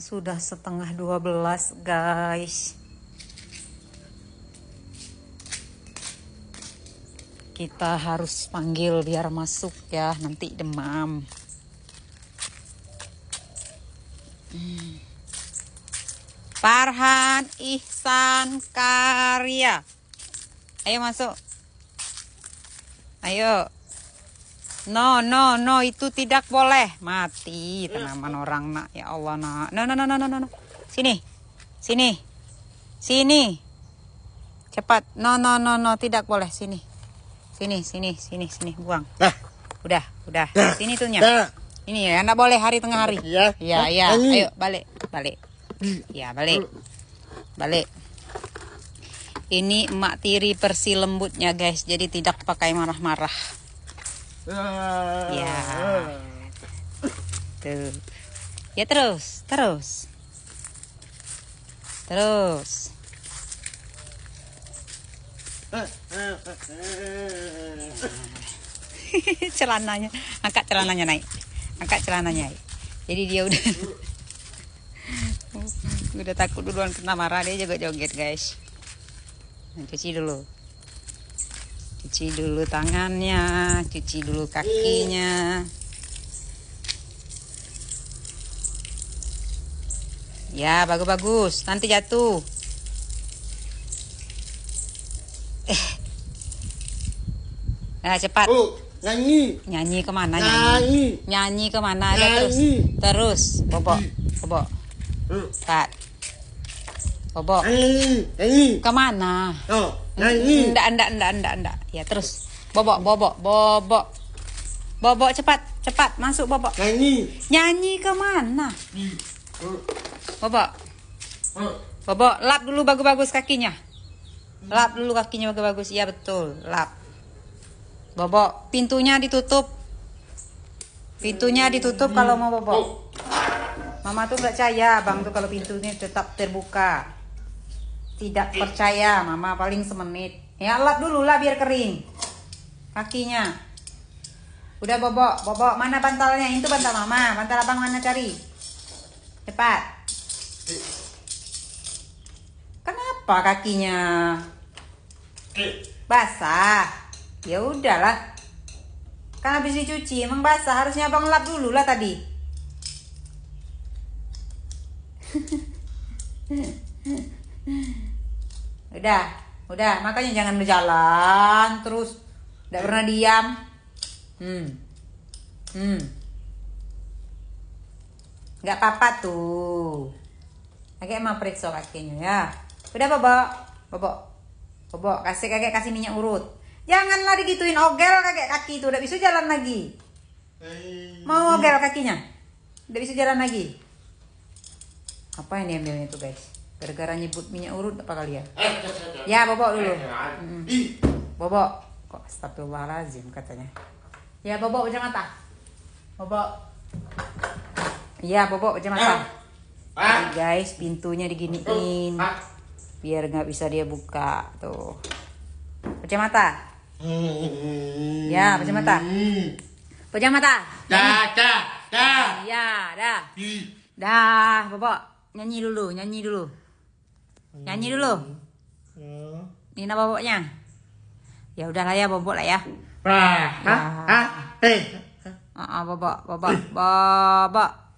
sudah setengah 12 guys kita harus panggil biar masuk ya nanti demam hmm. Farhan Ihsan Karya ayo masuk ayo No, no, no, itu tidak boleh. Mati tanaman orang nak. Ya Allah nak. No, no, no, no, no, no. Sini. Sini. Sini. Cepat. No, no, no, no, tidak boleh. Sini. Sini, sini, sini, sini. Buang. Nah. Udah, udah. Nah. Sini tuhnya. Nah. Ini ya, enggak boleh hari tengah hari. Iya. Iya, iya. Ayo balik, balik. Iya, balik. Balik. Ini emak tiri persi lembutnya, guys. Jadi tidak pakai marah-marah ya tuh ya terus terus terus celananya angkat celananya naik angkat celananya naik. jadi dia udah udah takut duluan kena marah dia juga joget guys nah, cuci dulu cuci dulu tangannya cuci dulu kakinya ya bagus-bagus nanti jatuh eh nah cepat oh, nyanyi nyanyi kemana nyanyi nyanyi, nyanyi kemana nyanyi. terus terus bobok bobok start hmm. bobok nyanyi. nyanyi. kemana oh. Nyanyi. Ndak, ndak, ndak, ndak, ndak. Ya terus. Bobok, bobok, bobok. Bobok cepat, cepat masuk bobok. Nyanyi. Nyanyi kemana? Bobok. Bobok, lap dulu bagus-bagus kakinya. Lap dulu kakinya bagus-bagus. Iya betul, lap. Bobok, pintunya ditutup. Pintunya ditutup kalau mau bobok. Oh. Mama tuh nggak caya Bang tuh kalau pintunya tetap terbuka. Tidak percaya, Mama paling semenit. Ya lap dulu lah biar kering. Kakinya. Udah bobok, bobok. Mana bantalnya? Itu bantal Mama. Bantal Abang mana cari? Cepat. Kenapa kakinya? Basah. Ya udahlah. Kan habis dicuci, emang basah. Harusnya Abang lap dulu lah tadi. Hmm. udah udah makanya jangan berjalan terus tidak pernah diam hmm hmm nggak apa-apa tuh kakek mau periksa kakinya ya udah bobok bobok bobok kasih kakek kasih minyak urut janganlah digituin ogel kakek kaki itu udah bisa jalan lagi eh. mau ogel kakinya udah bisa jalan lagi apa yang diambilnya tuh guys Gara-gara nyebut minyak urut apa kali ya? Eh, ya, bobok dulu. Eh, eh, hmm. Bobok. Kok astagfirullahalazim katanya. Ya, bobok pejam mata. Bobok. Ya, bobok pejam mata. guys, pintunya diginiin. Biar nggak bisa dia buka tuh. Pejam mata. Ya, pejam mata. Pejam mata. Dah, dah, dah. Ya, dah. Dah, bobok. Nyanyi dulu, nyanyi dulu nyanyi dulu hmm. Nina boboknya ya udahlah ya bobok lah ya ah ah eh ah bobok bobok bobok